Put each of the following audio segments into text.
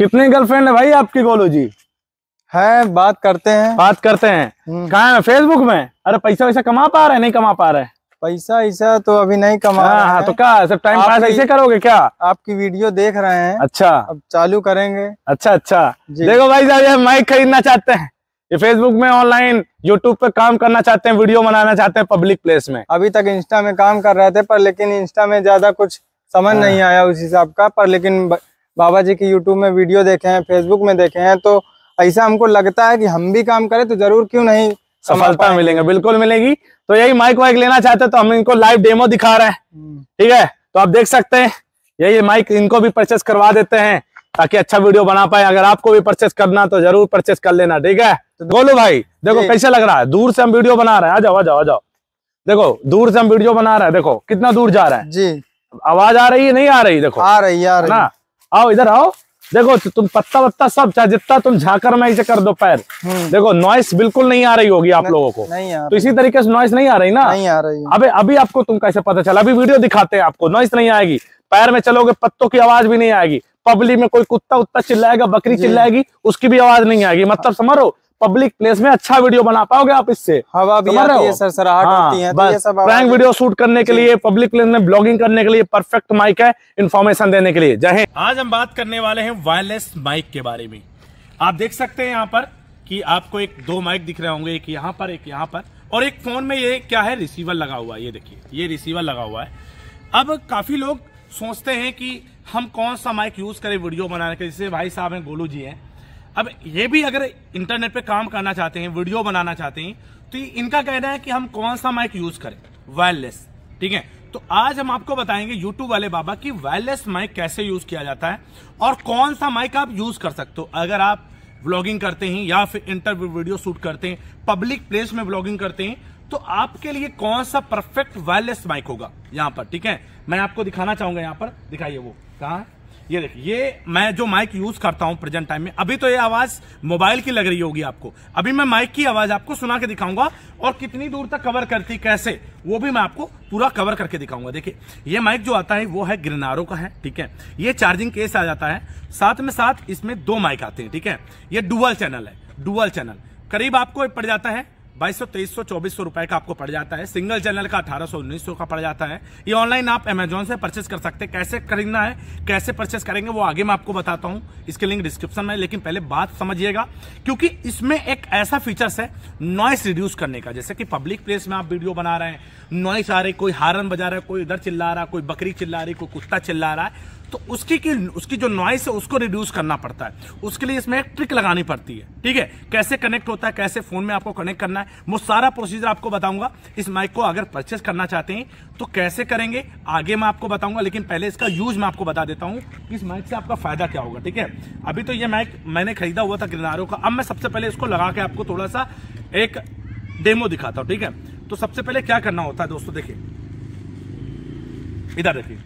कितने गर्लफ्रेंड है भाई आपकी गोलू जी है बात करते हैं बात करते हैं हम्म। कहा है फेसबुक में अरे पैसा वैसा कमा पा रहे नहीं कमा पा रहे पैसा ऐसा तो अभी नहीं कमा हाँ, हाँ, तो क्या सब टाइम पास ऐसे करोगे क्या आपकी वीडियो देख रहे हैं अच्छा अब चालू करेंगे अच्छा अच्छा देखो भाई साहब ये माइक खरीदना चाहते हैं ये फेसबुक में ऑनलाइन यूट्यूब पे काम करना चाहते हैं वीडियो बनाना चाहते हैं पब्लिक प्लेस में अभी तक इंस्टा में काम कर रहे थे पर लेकिन इंस्टा में ज्यादा कुछ समझ हाँ। नहीं आया उस हिसाब का पर लेकिन बाबा जी की यूट्यूब में वीडियो देखे हैं फेसबुक में देखे हैं तो ऐसा हमको लगता है कि हम भी काम करें तो जरूर क्यों नहीं सफलता मिलेंगे बिल्कुल मिलेगी तो यही माइक वाइक लेना चाहते तो हम इनको लाइव डेमो दिखा रहे हैं हम्म। ठीक है तो आप देख सकते हैं यही माइक इनको भी परचेस करवा देते हैं ताकि अच्छा वीडियो बना पाए अगर आपको भी परचेस करना तो जरूर परचेस कर लेना ठीक है तो, तो भाई देखो कैसे लग रहा है दूर से हम वीडियो बना रहे हैं आ जाओ आ जाओ आ जाओ देखो दूर से हम वीडियो बना रहे हैं देखो कितना दूर जा रहा है जी आवाज आ रही है नहीं आ रही देखो आ रही है ना आओ इधर आओ देखो तुम पत्ता वत्ता सब चाहे जितना तुम झाकर मैं इसे कर दो पैर हम्म। देखो नॉइस बिल्कुल नहीं आ रही होगी आप लोगों को नहीं आ तो इसी तरीके से नॉइस नहीं आ रही ना नहीं आ रही अबे अभी आपको तुम कैसे पता चला अभी वीडियो दिखाते हैं आपको नॉइस नहीं आएगी पैर में चलोगे पत्तों की आवाज भी नहीं आएगी पब्लिक में कोई कुत्ता उत्ता चिल्लाएगा बकरी चिल्लाएगी उसकी भी आवाज नहीं आएगी मतलब समझो पब्लिक प्लेस में अच्छा वीडियो बना पाओगे आप इससे हवा भी आती है सर सराहट हाँ, होती है तो ये सब प्रैंक वीडियो शूट करने के लिए पब्लिक प्लेस में ब्लॉगिंग करने के लिए परफेक्ट माइक है इन्फॉर्मेशन देने के लिए जय हिंद आज हम बात करने वाले हैं वायरलेस माइक के बारे में आप देख सकते हैं यहाँ पर कि आपको एक दो माइक दिख रहे होंगे एक यहाँ पर एक यहाँ पर और एक फोन में ये क्या है रिसीवर लगा हुआ है ये देखिए ये रिसीवर लगा हुआ है अब काफी लोग सोचते हैं कि हम कौन सा माइक यूज करें वीडियो बनाने के जैसे भाई साहब हैं गोलू जी हैं अब ये भी अगर इंटरनेट पे काम करना चाहते हैं वीडियो बनाना चाहते हैं तो इनका कहना है कि हम कौन सा माइक यूज करें वायरलेस ठीक है तो आज हम आपको बताएंगे यूट्यूब वाले बाबा की वायरलेस माइक कैसे यूज किया जाता है और कौन सा माइक आप यूज कर सकते हो अगर आप व्लॉगिंग करते हैं या फिर इंटरव्यू वीडियो शूट करते हैं पब्लिक प्लेस में व्लॉगिंग करते हैं तो आपके लिए कौन सा परफेक्ट वायरलेस माइक होगा यहाँ पर ठीक है मैं आपको दिखाना चाहूंगा यहां पर दिखाइए वो कहा ये देखिए ये मैं जो माइक यूज करता हूं प्रेजेंट टाइम में अभी तो ये आवाज मोबाइल की लग रही होगी आपको अभी मैं माइक की आवाज आपको सुना के दिखाऊंगा और कितनी दूर तक कवर करती कैसे वो भी मैं आपको पूरा कवर करके दिखाऊंगा देखिए ये माइक जो आता है वो है ग्रेनारो का है ठीक है ये चार्जिंग केस आ जाता है साथ में साथ इसमें दो माइक आते हैं ठीक है ये डुअल चैनल है डुअल चैनल करीब आपको पड़ जाता है बाईस सौ तेईस सौ चौबीस सौ रुपए का आपको पड़ जाता है सिंगल चैनल का अठारह सौ उन्नीस सौ का पड़ जाता है ये ऑनलाइन आप अमेजोन से परचेस कर सकते हैं कैसे खरीदना है कैसे परचेस करेंगे वो आगे मैं आपको बताता हूं इसके लिंक डिस्क्रिप्शन में लेकिन पहले बात समझिएगा क्योंकि इसमें एक ऐसा फीचर्स है नॉइस रिड्यूस करने का जैसे कि पब्लिक प्लेस में आप वीडियो बना रहे हैं नॉइस आ रही कोई हारन बजा रहा है कोई इधर चिल्ला रहा है कोई बकरी चिल्ला रही कोई कुत्ता चिल्ला रहा है तो उसकी की उसकी जो नॉइस है उसको रिड्यूस करना पड़ता है उसके लिए इसमें एक ट्रिक लगानी पड़ती है ठीक है कैसे कनेक्ट होता है कैसे फोन में आपको कनेक्ट करना है वो सारा प्रोसीजर आपको बताऊंगा इस माइक को अगर परचेस करना चाहते हैं तो कैसे करेंगे आगे मैं आपको बताऊंगा लेकिन पहले इसका यूज मैं आपको बता देता हूँ इस माइक से आपका फायदा क्या होगा ठीक है अभी तो ये माइक मैंने खरीदा हुआ था गिरनारों का अब मैं सबसे पहले इसको लगा के आपको थोड़ा सा एक डेमो दिखाता हूं ठीक है तो सबसे पहले क्या करना होता है दोस्तों देखिए इधर देखिए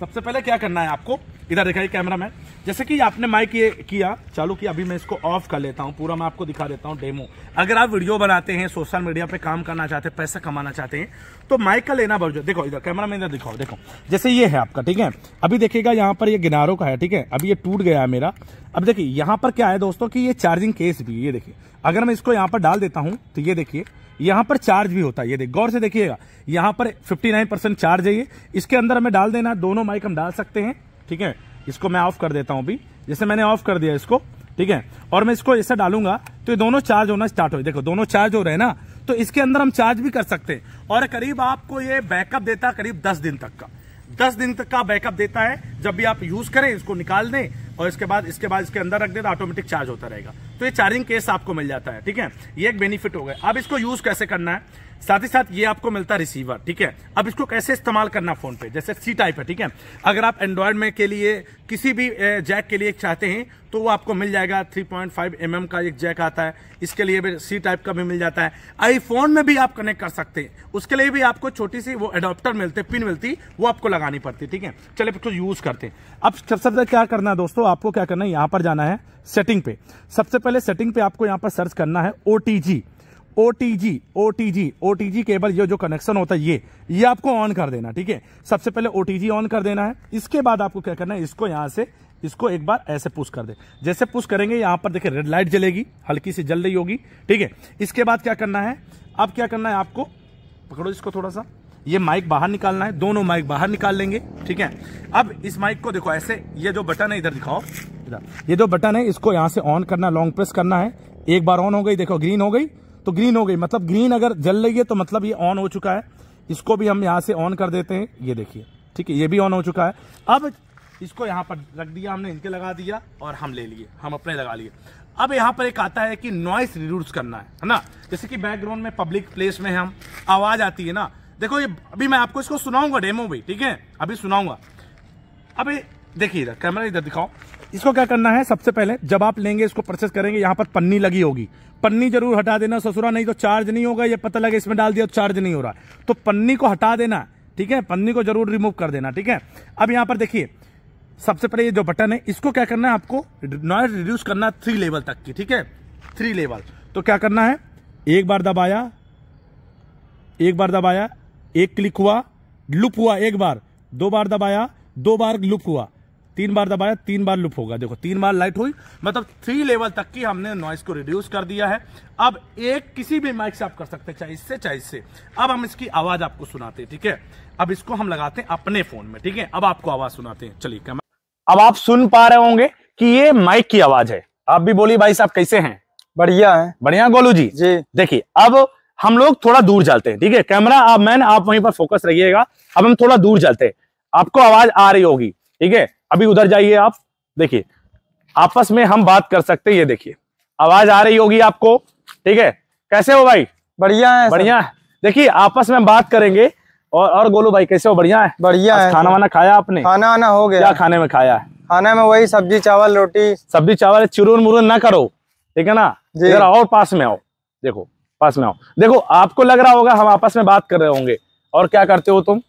सबसे पहले क्या करना है आपको इधर देखा कैमरा मैन जैसे कि आपने माइक ये किया चालू किया अभी मैं इसको ऑफ कर लेता हूँ पूरा मैं आपको दिखा देता हूँ डेमो अगर आप वीडियो बनाते हैं सोशल मीडिया पे काम करना चाहते हैं पैसा कमाना चाहते हैं तो माइक का लेना बढ़ देखो इधर कैमरा में इधर दिखाओ देखो जैसे ये है आपका ठीक है अभी देखिएगा यहाँ पर ये गिनारों का है ठीक है अभी ये टूट गया है मेरा अब देखिए यहाँ पर क्या है दोस्तों की ये चार्जिंग केस भी ये देखिए अगर मैं इसको यहाँ पर डाल देता हूँ तो ये देखिए यहाँ पर चार्ज भी होता है ये देख गौर से देखिएगा यहाँ पर फिफ्टी परसेंट चार्ज है ये इसके अंदर हमें डाल देना दोनों माइक हम डाल सकते हैं ठीक है इसको मैं ऑफ कर देता हूं अभी जैसे मैंने ऑफ कर दिया इसको ठीक है और मैं इसको ऐसा डालूंगा तो ये दोनों चार्ज होना स्टार्ट हो देखो दोनों चार्ज हो रहे हैं ना तो इसके अंदर हम चार्ज भी कर सकते हैं और करीब आपको ये बैकअप देता करीब दस दिन तक का दस दिन तक का बैकअप देता है जब भी आप यूज करें इसको निकाल दें और इसके बाद इसके बाद इसके अंदर रख दे तो ऑटोमेटिक चार्ज होता रहेगा तो ये चार्जिंग केस आपको मिल जाता है ठीक है ये एक बेनिफिट हो गया अब इसको यूज कैसे करना है साथ ही साथ ये आपको मिलता है रिसीवर ठीक है अब इसको कैसे इस्तेमाल करना फोन पे जैसे सी टाइप है ठीक है अगर आप एंड्रॉयड में के लिए किसी भी जैक के लिए चाहते हैं तो वो आपको मिल जाएगा 3.5 पॉइंट mm का एक जैक आता है इसके लिए भी सी टाइप का भी मिल जाता है आईफोन में भी आप कनेक्ट कर सकते हैं उसके लिए भी आपको छोटी सी वो एडोप्टर मिलते पिन मिलती वो आपको लगानी पड़ती ठीक है चले इसको यूज करते हैं अब सबसे पहले क्या करना है दोस्तों आपको क्या करना है यहाँ पर जाना है सेटिंग पे सबसे पहले सेटिंग पे आपको यहाँ पर सर्च करना है ओ ओटीजी ओटीजी ओटीजी केबल ये जो कनेक्शन होता है ये ये आपको ऑन कर देना ठीक है सबसे पहले ओटीजी ऑन कर देना है इसके बाद आपको क्या करना है इसको यहां से इसको एक बार ऐसे पुश कर दे जैसे पुश करेंगे यहां पर देखिए रेड लाइट जलेगी हल्की सी जल रही होगी ठीक है इसके बाद क्या करना है अब क्या करना है आपको पकड़ो इसको थोड़ा सा ये माइक बाहर निकालना है दोनों माइक बाहर निकाल लेंगे ठीक है अब इस माइक को देखो ऐसे ये जो बटन है इधर दिखाओ इधर ये जो बटन है इसको यहाँ से ऑन करना लॉन्ग प्रेस करना है एक बार ऑन हो गई देखो ग्रीन हो गई तो ग्रीन हो गई मतलब ग्रीन अगर जल रही है तो मतलब ये ऑन हो चुका है इसको भी हम यहाँ से ऑन कर देते हैं ये देखिए ठीक है ये भी ऑन हो चुका है अब इसको यहाँ पर रख दिया हमने इनके लगा दिया और हम ले लिए हम अपने लगा लिए अब यहाँ पर एक आता है कि नॉइस रिड्यूस करना है ना जैसे कि बैकग्राउंड में पब्लिक प्लेस में हम आवाज़ आती है ना देखो ये अभी मैं आपको इसको सुनाऊंगा डेमो भी ठीक है अभी सुनाऊंगा अभी देखिए इधर कैमरा इधर दिखाओ इसको क्या करना है सबसे पहले जब आप लेंगे इसको परचेस करेंगे यहाँ पर पन्नी लगी होगी पन्नी जरूर हटा देना ससुरा नहीं तो चार्ज नहीं होगा ये पता लगे इसमें डाल दिया तो चार्ज नहीं हो रहा तो पन्नी को हटा देना ठीक है पन्नी को जरूर रिमूव कर देना ठीक है अब यहां पर देखिए सबसे पहले ये जो बटन है इसको क्या करना है आपको नॉइज रिड्यूस करना थ्री लेवल तक की ठीक है थ्री लेवल तो क्या करना है एक बार दबाया एक बार दबाया एक क्लिक हुआ लुप हुआ एक बार दो बार दबाया दो बार लुप हुआ तीन बार दबाया तीन बार लुप होगा देखो तीन बार लाइट हुई मतलब थ्री लेवल तक की हमने नॉइस को रिड्यूस कर दिया है अब एक किसी भी माइक से आप कर सकते हैं चाहे इससे चाहे इससे अब हम इसकी आवाज आपको सुनाते हैं ठीक है अब इसको हम लगाते हैं अपने फोन में ठीक है अब आपको आवाज सुनाते हैं चलिए कैमरा अब आप सुन पा रहे होंगे कि ये माइक की आवाज है आप भी बोलिए भाई साहब कैसे हैं बढ़िया है बढ़िया गोलू जी जी देखिए अब हम लोग थोड़ा दूर चलते हैं ठीक है कैमरा आप मैन आप वहीं पर फोकस रहिएगा अब हम थोड़ा दूर चलते हैं आपको आवाज आ रही होगी ठीक है अभी उधर जाइए आप देखिए आपस में हम बात कर सकते हैं ये देखिए आवाज आ रही होगी आपको ठीक है कैसे हो भाई बढ़िया है बढ़िया है देखिए आपस में बात करेंगे और और गोलू भाई कैसे हो बढ़िया है बढ़िया है खाना वाना खाया आपने खाना वाना हो गया क्या खाने में खाया है खाने में वही सब्जी चावल रोटी सब्जी चावल चिरुन मुरुन ना करो ठीक है ना इधर और पास में आओ देखो पास में आओ देखो आपको लग रहा होगा हम आपस में बात कर रहे होंगे और क्या करते हो तुम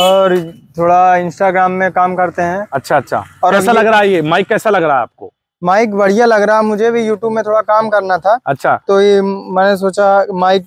और थोड़ा इंस्टाग्राम में काम करते हैं अच्छा अच्छा और कैसा लग रहा है ये माइक कैसा लग रहा है आपको माइक बढ़िया लग रहा मुझे भी यूट्यूब में थोड़ा काम करना था अच्छा तो ये मैंने सोचा माइक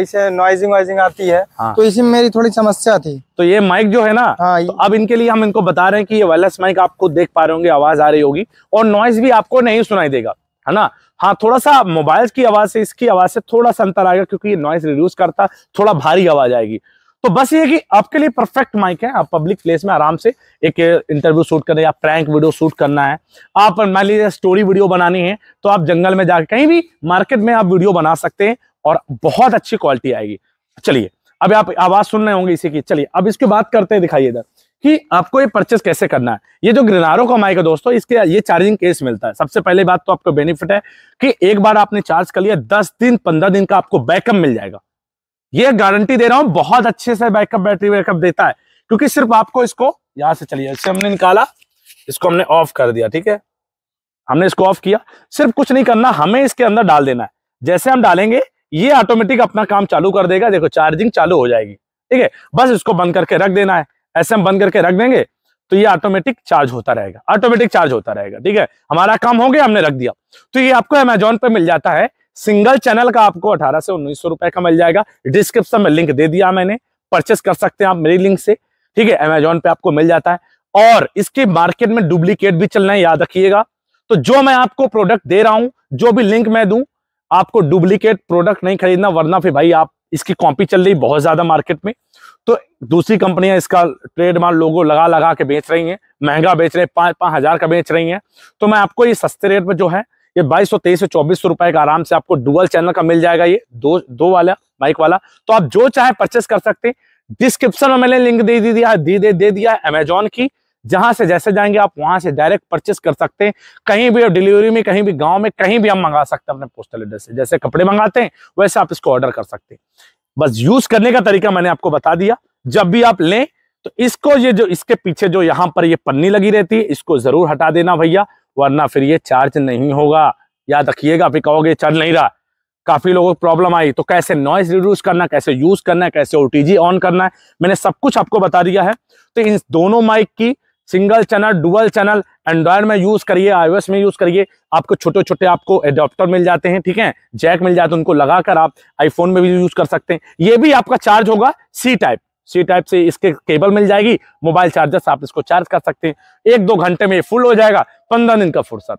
ऐसे नॉइजिंग वाइजिंग आती है हाँ। तो इसी में मेरी थोड़ी समस्या थी तो ये माइक जो है ना हाँ, तो अब इनके लिए हम इनको बता रहे हैं कि ये वायरलेस माइक आपको देख पा रहे होंगे आवाज आ रही होगी और नॉइज भी आपको नहीं सुनाई देगा है ना हाँ थोड़ा सा मोबाइल की आवाज से इसकी आवाज से थोड़ा सा अंतर आएगा क्योंकि ये नॉइज रिड्यूस करता थोड़ा भारी आवाज आएगी तो बस ये कि आपके लिए परफेक्ट माइक है आप पब्लिक प्लेस में आराम से एक इंटरव्यू शूट करना है या प्रैंक वीडियो शूट करना है आप मान लीजिए स्टोरी वीडियो बनानी है तो आप जंगल में जाकर कहीं भी मार्केट में आप वीडियो बना सकते हैं और बहुत अच्छी क्वालिटी आएगी चलिए अब आप आवाज सुन रहे होंगे इसी की चलिए अब इसकी बात करते हैं दिखाइए इधर कि आपको ये परचेस कैसे करना है ये जो ग्रेनारो का माइक है दोस्तों इसके ये चार्जिंग केस मिलता है सबसे पहले बात तो आपको बेनिफिट है कि एक बार आपने चार्ज कर लिया दस दिन पंद्रह दिन का आपको बैकअप मिल जाएगा ये गारंटी दे रहा हूं बहुत अच्छे से बैकअप बैटरी बैकअप देता है क्योंकि सिर्फ आपको इसको यहां से चलिए इससे हमने निकाला इसको हमने ऑफ कर दिया ठीक है हमने इसको ऑफ किया सिर्फ कुछ नहीं करना हमें इसके अंदर डाल देना है जैसे हम डालेंगे ये ऑटोमेटिक अपना काम चालू कर देगा देखो चार्जिंग चालू हो जाएगी ठीक है बस इसको बंद करके रख देना है ऐसे हम बंद करके रख देंगे तो ये ऑटोमेटिक चार्ज होता रहेगा ऑटोमेटिक चार्ज होता रहेगा ठीक है हमारा काम हो गया हमने रख दिया तो ये आपको अमेजोन पे मिल जाता है सिंगल चैनल का आपको अठारह से उन्नीस रुपए का मिल जाएगा डिस्क्रिप्शन में लिंक दे दिया मैंने परचेस कर सकते हैं आप मेरी लिंक से ठीक है अमेजोन पे आपको मिल जाता है और इसके मार्केट में डुप्लीकेट भी चलना है याद रखिएगा तो जो मैं आपको प्रोडक्ट दे रहा हूं जो भी लिंक मैं दू आपको डुप्लीकेट प्रोडक्ट नहीं खरीदना वरना फिर भाई आप इसकी कॉपी चल रही बहुत ज्यादा मार्केट में तो दूसरी कंपनियां इसका ट्रेडमार्क लोगो लगा लगा के बेच रही हैं महंगा बेच रहे हैं पांच पांच हजार का बेच रही हैं तो मैं आपको ये सस्ते रेट पर जो है ये बाईस सौ तेईस सौ चौबीस सौ रुपए का आराम से आपको डुअल चैनल का मिल जाएगा ये दो दो वाला माइक वाला तो आप जो चाहे परचेस कर सकते हैं डिस्क्रिप्शन में मैंने लिंक दे दिया दे दे, दे दिया है अमेजोन की जहां से जैसे जाएंगे आप वहां से डायरेक्ट परचेस कर सकते हैं कहीं भी डिलीवरी में कहीं भी गांव में कहीं भी हम मंगा सकते हैं अपने पोस्टल एड्रेस से जैसे कपड़े मंगाते हैं वैसे आप इसको ऑर्डर कर सकते हैं बस यूज करने का तरीका मैंने आपको बता दिया जब भी आप लें तो इसको ये जो इसके पीछे जो यहां पर ये पन्नी लगी रहती है इसको जरूर हटा देना भैया वरना फिर ये चार्ज नहीं होगा याद रखिएगा फिर कहोगे चल नहीं रहा काफ़ी लोगों को प्रॉब्लम आई तो कैसे नॉइस रिड्यूस करना कैसे यूज़ करना है कैसे ओ ऑन करना है मैंने सब कुछ आपको बता दिया है तो इन दोनों माइक की single channel dual channel Android में यूज़ करिए आईओएस में यूज़ करिए आपको छोटे छोटे आपको एडोप्टर मिल जाते हैं ठीक है जैक मिल जाते हैं उनको लगाकर आप आईफोन में भी यूज़ कर सकते हैं ये भी आपका चार्ज होगा सी टाइप सी टाइप से इसके केबल मिल जाएगी मोबाइल चार्जर से आप इसको चार्ज कर सकते हैं एक दो घंटे में फुल हो जाएगा पंद्रह दिन का फुर्सत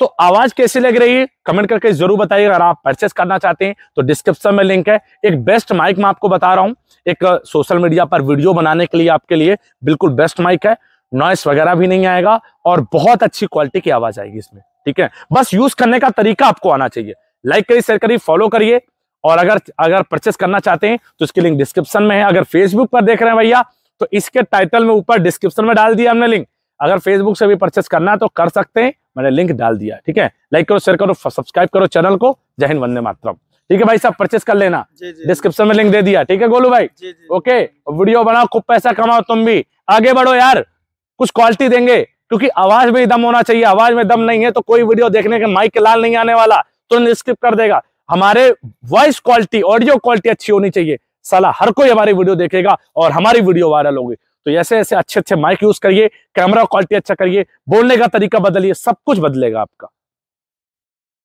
तो आवाज कैसी लग रही है कमेंट करके जरूर बताइए अगर आप परचेस करना चाहते हैं तो डिस्क्रिप्शन में लिंक है एक बेस्ट माइक मैं आपको बता रहा हूँ एक सोशल मीडिया पर वीडियो बनाने के लिए आपके लिए बिल्कुल बेस्ट माइक है नॉइस वगैरह भी नहीं आएगा और बहुत अच्छी क्वालिटी की आवाज आएगी इसमें ठीक है बस यूज करने का तरीका आपको आना चाहिए लाइक करिए शेयर करिए फॉलो करिए और अगर अगर परचेस करना चाहते हैं तो इसकी लिंक डिस्क्रिप्शन में है अगर फेसबुक पर देख रहे हैं भैया तो इसके टाइटल में ऊपर डिस्क्रिप्शन में डाल दिया हमने लिंक अगर फेसबुक से भी परचेस करना है तो कर सकते हैं मैंने लिंक डाल दिया ठीक है लाइक करो शेयर करो सब्सक्राइब करो चैनल को जय हिंद वंदे मातरम ठीक है भाई साहब परचेस कर लेना डिस्क्रिप्शन में लिंक दे दिया ठीक है गोलू भाई जी, जी, ओके वीडियो बनाओ खूब पैसा कमाओ तुम भी आगे बढ़ो यार कुछ क्वालिटी देंगे क्योंकि आवाज में दम होना चाहिए आवाज में दम नहीं है तो कोई वीडियो देखने के माइक लाल नहीं आने वाला तुरंत तो स्किप कर देगा हमारे वॉइस क्वालिटी ऑडियो क्वालिटी अच्छी होनी चाहिए साला हर कोई हमारी वीडियो देखेगा और हमारी वीडियो वायरल होगी तो ऐसे ऐसे अच्छे अच्छे माइक यूज करिए कैमरा क्वालिटी अच्छा करिए बोलने का तरीका बदलिए सब कुछ बदलेगा आपका